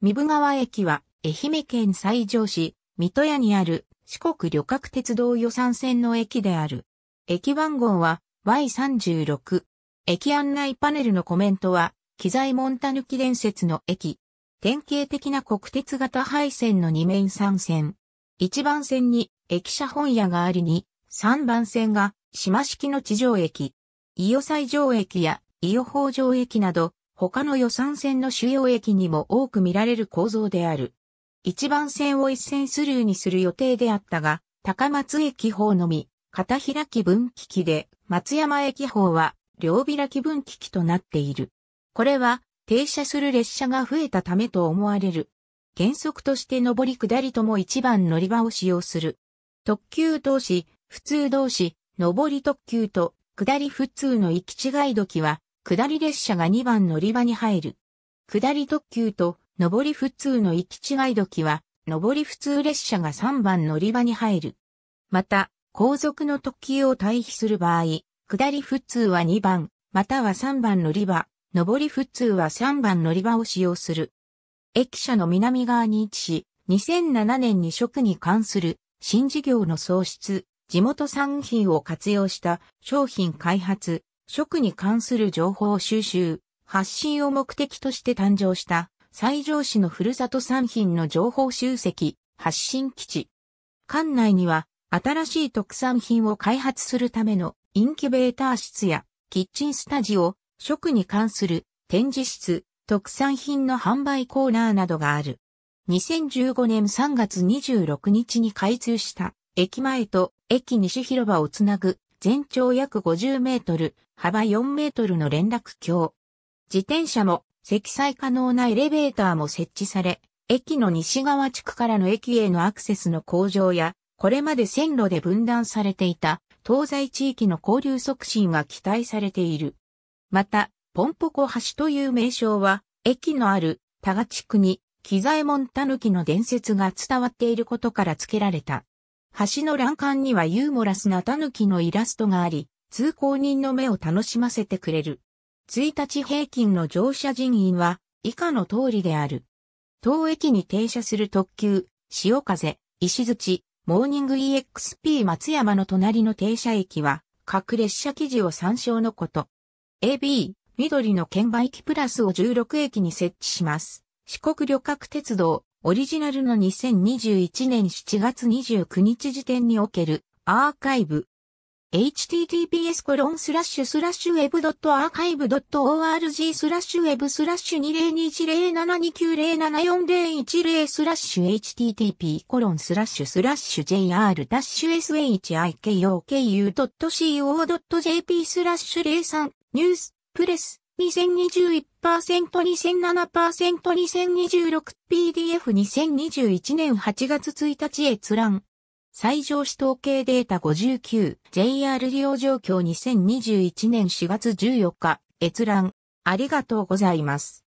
三部川駅は、愛媛県西条市、水戸屋にある四国旅客鉄道予算線の駅である。駅番号は Y36。駅案内パネルのコメントは、機材モンタヌキ伝説の駅。典型的な国鉄型配線の2面3線。1番線に駅舎本屋がありに、3番線が島式の地上駅。伊予西条駅や伊予北条駅など、他の予算線の主要駅にも多く見られる構造である。一番線を一線スルーにする予定であったが、高松駅方のみ、片開き分岐器で、松山駅方は両開き分岐器となっている。これは停車する列車が増えたためと思われる。原則として上り下りとも一番乗り場を使用する。特急同士、普通同士、上り特急と下り普通の行き違い時は、下り列車が2番乗り場に入る。下り特急と上り普通の行き違い時は、上り普通列車が3番乗り場に入る。また、後続の特急を退避する場合、下り普通は2番、または3番乗り場、上り普通は3番乗り場を使用する。駅舎の南側に位置し、2007年に食に関する新事業の創出、地元産品を活用した商品開発、食に関する情報収集、発信を目的として誕生した西条市のふるさと産品の情報集積、発信基地。館内には新しい特産品を開発するためのインキュベーター室やキッチンスタジオ、食に関する展示室、特産品の販売コーナーなどがある。2015年3月26日に開通した駅前と駅西広場をつなぐ全長約50メートル、幅4メートルの連絡橋。自転車も積載可能なエレベーターも設置され、駅の西側地区からの駅へのアクセスの向上や、これまで線路で分断されていた東西地域の交流促進が期待されている。また、ポンポコ橋という名称は、駅のある多賀地区に、機材門狸の伝説が伝わっていることから付けられた。橋の欄干にはユーモラスな狸のイラストがあり、通行人の目を楽しませてくれる。1日平均の乗車人員は以下の通りである。当駅に停車する特急、潮風、石槌、モーニング EXP 松山の隣の停車駅は、各列車記事を参照のこと。AB、緑の券売機プラスを16駅に設置します。四国旅客鉄道、オリジナルの2021年7月29日時点におけるアーカイブ。https コロンスラッシュスラッシュ web.archive.org スラッシュウェブスラッシュ2021072907401スラッシュ http コロンスラッシュスラッシュ jr-shikoku.co.jp ダッシュスラッシュ03ニュースプレス 2021%2007%2026PDF2021 年8月1日閲覧。最上市統計データ 59JR 利用状況2021年4月14日閲覧。ありがとうございます。